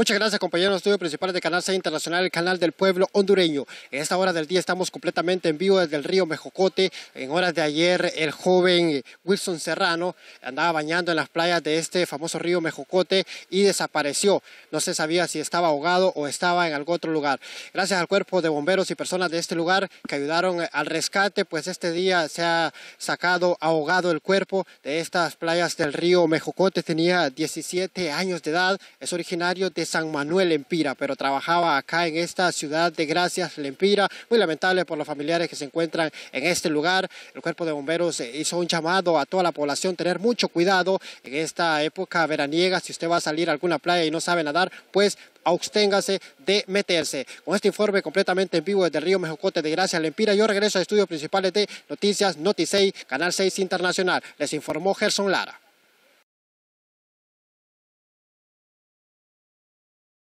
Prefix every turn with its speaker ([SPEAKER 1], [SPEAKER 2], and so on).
[SPEAKER 1] Muchas gracias, compañeros estudio principales de Canal 6 Internacional, el canal del pueblo hondureño. En esta hora del día estamos completamente en vivo desde el río Mejocote. En horas de ayer, el joven Wilson Serrano andaba bañando en las playas de este famoso río Mejocote y desapareció. No se sabía si estaba ahogado o estaba en algún otro lugar. Gracias al cuerpo de bomberos y personas de este lugar que ayudaron al rescate, pues este día se ha sacado ahogado el cuerpo de estas playas del río Mejocote. Tenía 17 años de edad, es originario de San Manuel Empira, pero trabajaba acá en esta ciudad de Gracias, Lempira. Muy lamentable por los familiares que se encuentran en este lugar. El cuerpo de bomberos eh, hizo un llamado a toda la población, tener mucho cuidado en esta época veraniega. Si usted va a salir a alguna playa y no sabe nadar, pues absténgase de meterse. Con este informe completamente en vivo desde el río Mejocote de Gracias Lempira, yo regreso a estudios principales de Noticias Noticei, Canal 6 Internacional. Les informó
[SPEAKER 2] Gerson Lara.